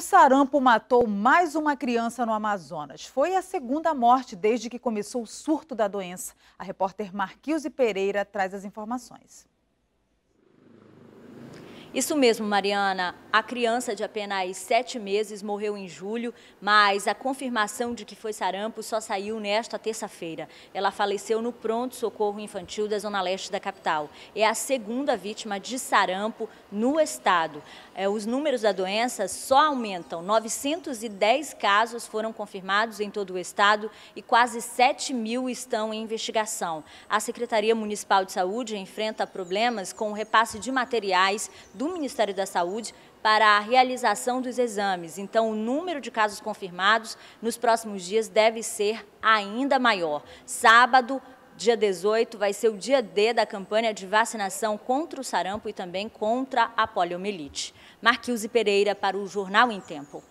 O sarampo matou mais uma criança no Amazonas. Foi a segunda morte desde que começou o surto da doença. A repórter Marquise Pereira traz as informações. Isso mesmo, Mariana. A criança de apenas sete meses morreu em julho, mas a confirmação de que foi sarampo só saiu nesta terça-feira. Ela faleceu no pronto-socorro infantil da Zona Leste da capital. É a segunda vítima de sarampo no estado. É, os números da doença só aumentam. 910 casos foram confirmados em todo o estado e quase 7 mil estão em investigação. A Secretaria Municipal de Saúde enfrenta problemas com o repasse de materiais do Ministério da Saúde para a realização dos exames. Então, o número de casos confirmados nos próximos dias deve ser ainda maior. Sábado, dia 18, vai ser o dia D da campanha de vacinação contra o sarampo e também contra a poliomielite. Marquise Pereira para o Jornal em Tempo.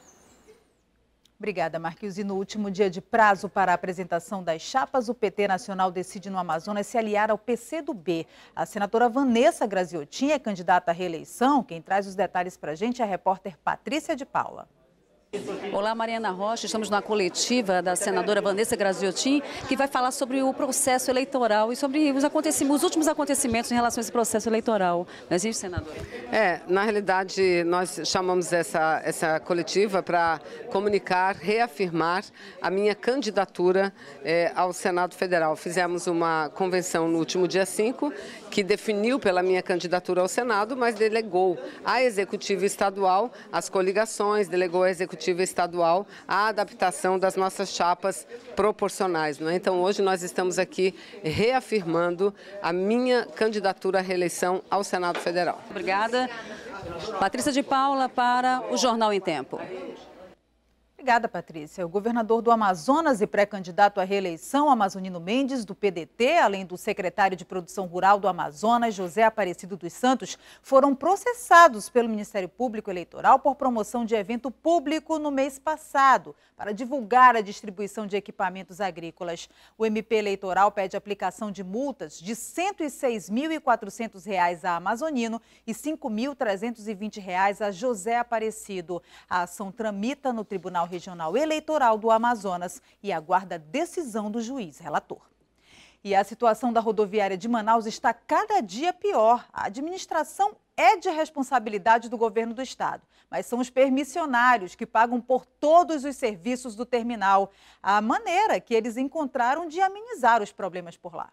Obrigada, Marquinhos. E no último dia de prazo para a apresentação das chapas, o PT Nacional decide no Amazonas se aliar ao PC do B. A senadora Vanessa Graziotin é candidata à reeleição. Quem traz os detalhes para a gente é a repórter Patrícia de Paula. Olá, Mariana Rocha. Estamos na coletiva da senadora Vanessa Graziotin, que vai falar sobre o processo eleitoral e sobre os, os últimos acontecimentos em relação a esse processo eleitoral. Não existe, é assim, senadora? É, na realidade, nós chamamos essa, essa coletiva para comunicar, reafirmar a minha candidatura é, ao Senado Federal. Fizemos uma convenção no último dia 5 que definiu pela minha candidatura ao Senado, mas delegou à Executiva Estadual as coligações, delegou à Executiva Estadual a adaptação das nossas chapas proporcionais. É? Então, hoje nós estamos aqui reafirmando a minha candidatura à reeleição ao Senado Federal. Obrigada. Patrícia de Paula para o Jornal em Tempo. Obrigada, Patrícia. O governador do Amazonas e pré-candidato à reeleição, Amazonino Mendes, do PDT, além do secretário de Produção Rural do Amazonas, José Aparecido dos Santos, foram processados pelo Ministério Público Eleitoral por promoção de evento público no mês passado, para divulgar a distribuição de equipamentos agrícolas. O MP Eleitoral pede aplicação de multas de R$ 106.400 a Amazonino e R$ 5.320 a José Aparecido. A ação tramita no Tribunal Regional Eleitoral do Amazonas e aguarda decisão do juiz relator. E a situação da rodoviária de Manaus está cada dia pior. A administração é de responsabilidade do governo do estado, mas são os permissionários que pagam por todos os serviços do terminal. A maneira que eles encontraram de amenizar os problemas por lá.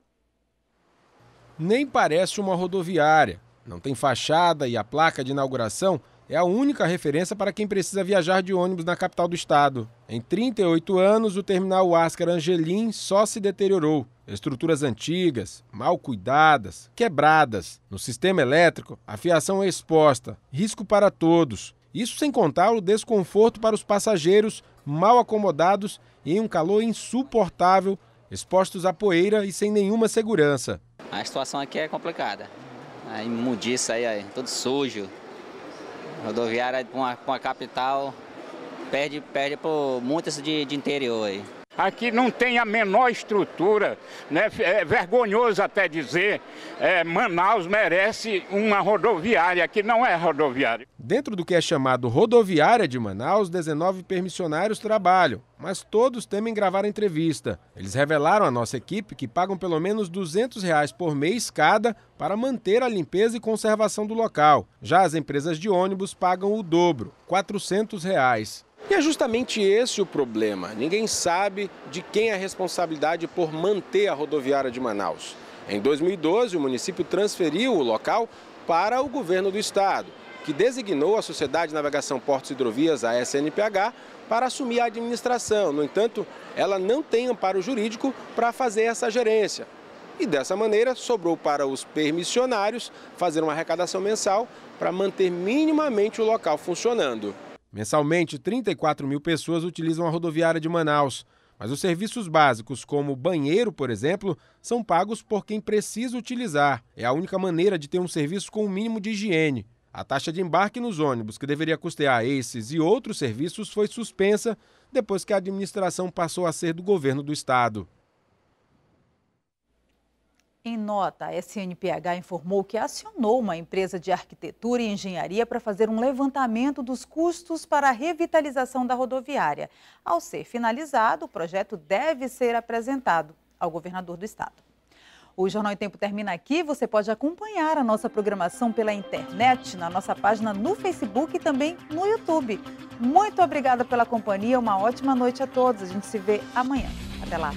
Nem parece uma rodoviária. Não tem fachada e a placa de inauguração é a única referência para quem precisa viajar de ônibus na capital do estado. Em 38 anos, o terminal Ascar Angelim só se deteriorou. Estruturas antigas, mal cuidadas, quebradas. No sistema elétrico, a fiação é exposta, risco para todos. Isso sem contar o desconforto para os passageiros mal acomodados e em um calor insuportável, expostos à poeira e sem nenhuma segurança. A situação aqui é complicada. A imundícia aí, aí sujo, Rodoviária com é a, com a capital perde, perde por muitas de, de interior aí. Aqui não tem a menor estrutura, né? é vergonhoso até dizer, é, Manaus merece uma rodoviária, que não é rodoviária. Dentro do que é chamado rodoviária de Manaus, 19 permissionários trabalham, mas todos temem gravar a entrevista. Eles revelaram à nossa equipe que pagam pelo menos 200 reais por mês cada para manter a limpeza e conservação do local. Já as empresas de ônibus pagam o dobro, 400 reais. E é justamente esse o problema. Ninguém sabe de quem é a responsabilidade por manter a rodoviária de Manaus. Em 2012, o município transferiu o local para o governo do estado, que designou a Sociedade de Navegação Portos e Hidrovias, a SNPH, para assumir a administração. No entanto, ela não tem amparo jurídico para fazer essa gerência. E dessa maneira, sobrou para os permissionários fazer uma arrecadação mensal para manter minimamente o local funcionando. Mensalmente, 34 mil pessoas utilizam a rodoviária de Manaus. Mas os serviços básicos, como banheiro, por exemplo, são pagos por quem precisa utilizar. É a única maneira de ter um serviço com o um mínimo de higiene. A taxa de embarque nos ônibus, que deveria custear esses e outros serviços, foi suspensa depois que a administração passou a ser do governo do estado. Em nota, a SNPH informou que acionou uma empresa de arquitetura e engenharia para fazer um levantamento dos custos para a revitalização da rodoviária. Ao ser finalizado, o projeto deve ser apresentado ao governador do estado. O Jornal em Tempo termina aqui. Você pode acompanhar a nossa programação pela internet, na nossa página no Facebook e também no YouTube. Muito obrigada pela companhia, uma ótima noite a todos. A gente se vê amanhã. Até lá.